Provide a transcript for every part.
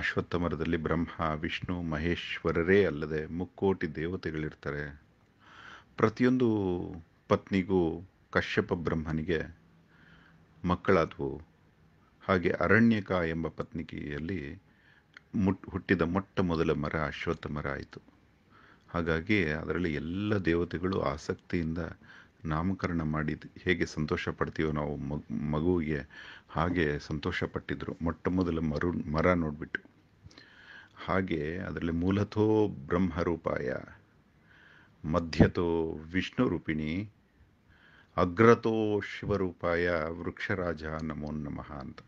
ಅಶ್ವತ್ಥ ಮರದಲ್ಲಿ ಬ್ರಹ್ಮ ವಿಷ್ಣು ಮಹೇಶ್ವರರೇ ಅಲ್ಲದೆ ಮುಕ್ಕೋಟಿ ದೇವತೆಗಳಿರ್ತಾರೆ ಪ್ರತಿಯೊಂದು ಪತ್ನಿಗೂ ಕಶ್ಯಪ ಬ್ರಹ್ಮನಿಗೆ ಮಕ್ಕಳಾದವು ಹಾಗೆ ಅರಣ್ಯಕ ಎಂಬ ಪತ್ನಿಕೆಯಲ್ಲಿ ಮುಟ್ ಹುಟ್ಟಿದ ಮೊಟ್ಟ ಮೊದಲ ಮರ ಅಶ್ವತ್ಥ ಮರ ಆಯಿತು ಹಾಗಾಗಿ ಅದರಲ್ಲಿ ಎಲ್ಲ ದೇವತೆಗಳು ಆಸಕ್ತಿಯಿಂದ ನಾಮಕರಣ ಮಾಡಿದ ಹೇಗೆ ಸಂತೋಷ ಪಡ್ತೀವೋ ನಾವು ಮಗುವಿಗೆ ಹಾಗೆ ಸಂತೋಷ ಪಟ್ಟಿದ್ರು ಮೊಟ್ಟ ಮೊದಲ ಮರು ಮರ ನೋಡಿಬಿಟ್ಟು ಹಾಗೆ ಅದರಲ್ಲಿ ಮೂಲತೋ ಬ್ರಹ್ಮರೂಪಾಯ ಮಧ್ಯತೋ ವಿಷ್ಣು ರೂಪಿಣಿ ಅಗ್ರತೋ ಶಿವರೂಪಾಯ ವೃಕ್ಷರಾಜ ನಮೋ ನಮಃ ಅಂತ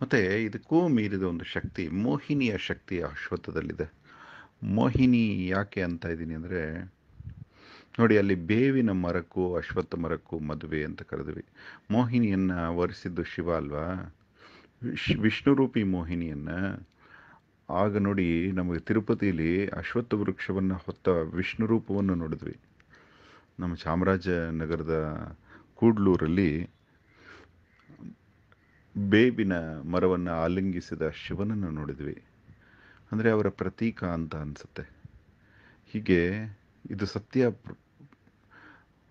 ಮತ್ತು ಇದಕ್ಕೂ ಮೀರಿದ ಒಂದು ಶಕ್ತಿ ಮೋಹಿನಿಯ ಶಕ್ತಿ ಅಶ್ವತ್ಥದಲ್ಲಿದೆ ಮೋಹಿನಿ ಯಾಕೆ ಅಂತ ಇದ್ದೀನಿ ಅಂದರೆ ನೋಡಿ ಅಲ್ಲಿ ಬೇವಿನ ಮರಕ್ಕೂ ಅಶ್ವತ್ಥ ಮರಕ್ಕೂ ಮದುವೆ ಅಂತ ಕರೆದ್ವಿ ಮೋಹಿನಿಯನ್ನು ವರಿಸಿದ್ದು ಶಿವ ಅಲ್ವಾ ವಿಷ್ಣುರೂಪಿ ಮೋಹಿನಿಯನ್ನು ಆಗ ನೋಡಿ ನಮಗೆ ತಿರುಪತಿಯಲ್ಲಿ ಅಶ್ವತ್ಥ ವೃಕ್ಷವನ್ನು ಹೊತ್ತ ವಿಷ್ಣು ರೂಪವನ್ನು ನೋಡಿದ್ವಿ ನಮ್ಮ ಚಾಮರಾಜನಗರದ ಕೂಡ್ಲೂರಲ್ಲಿ ಬೇವಿನ ಮರವನ್ನು ಆಲಿಂಗಿಸಿದ ಶಿವನನ್ನು ನೋಡಿದ್ವಿ ಅಂದರೆ ಅವರ ಪ್ರತೀಕ ಅಂತ ಅನಿಸುತ್ತೆ ಹೀಗೆ ಇದು ಸತ್ಯ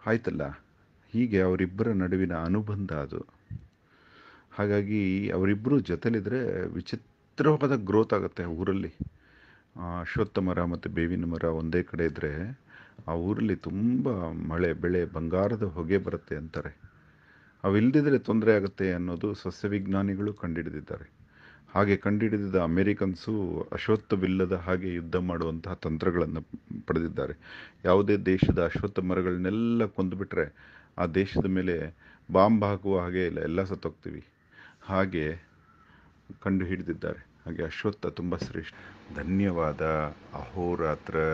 ಆಯ್ತಲ್ಲ ಹೀಗೆ ಅವರಿಬ್ಬರ ನಡುವಿನ ಅನುಬಂಧ ಅದು ಹಾಗಾಗಿ ಅವರಿಬ್ಬರು ಜೊತೆಲಿದ್ರೆ ವಿಚಿತ್ರವಾದ ಗ್ರೋತ್ ಆಗುತ್ತೆ ಊರಲ್ಲಿ ಅಶ್ವತ್ಥ ಮರ ಮತ್ತು ಬೇವಿನ ಮರ ಒಂದೇ ಕಡೆ ಇದ್ದರೆ ಆ ಊರಲ್ಲಿ ತುಂಬ ಮಳೆ ಬೆಳೆ ಬಂಗಾರದ ಹೊಗೆ ಬರುತ್ತೆ ಅಂತಾರೆ ಅವಿಲ್ಲದಿದ್ದರೆ ತೊಂದರೆ ಆಗುತ್ತೆ ಅನ್ನೋದು ಸಸ್ಯವಿಜ್ಞಾನಿಗಳು ಹಿಡಿದಿದ್ದಾರೆ ಹಾಗೆ ಕಂಡುಹಿಡಿದಿದ್ದ ಅಮೇರಿಕನ್ಸು ಅಶ್ವತ್ಥವಿಲ್ಲದ ಹಾಗೆ ಯುದ್ಧ ಮಾಡುವಂತಹ ತಂತ್ರಗಳನ್ನು ಪಡೆದಿದ್ದಾರೆ ಯಾವುದೇ ದೇಶದ ಅಶ್ವತ್ಥ ಮರಗಳನ್ನೆಲ್ಲ ಕೊಂದುಬಿಟ್ರೆ ಆ ದೇಶದ ಮೇಲೆ ಬಾಂಬ್ ಹಾಕುವ ಹಾಗೆ ಇಲ್ಲ ಎಲ್ಲ ಸತ್ತೋಗ್ತೀವಿ ಹಾಗೆ ಕಂಡು ಹಿಡಿದಿದ್ದಾರೆ ಹಾಗೆ ಅಶ್ವತ್ಥ ತುಂಬ ಶ್ರೇಷ್ಠ ಧನ್ಯವಾದ ಅಹೋರಾತ್ರ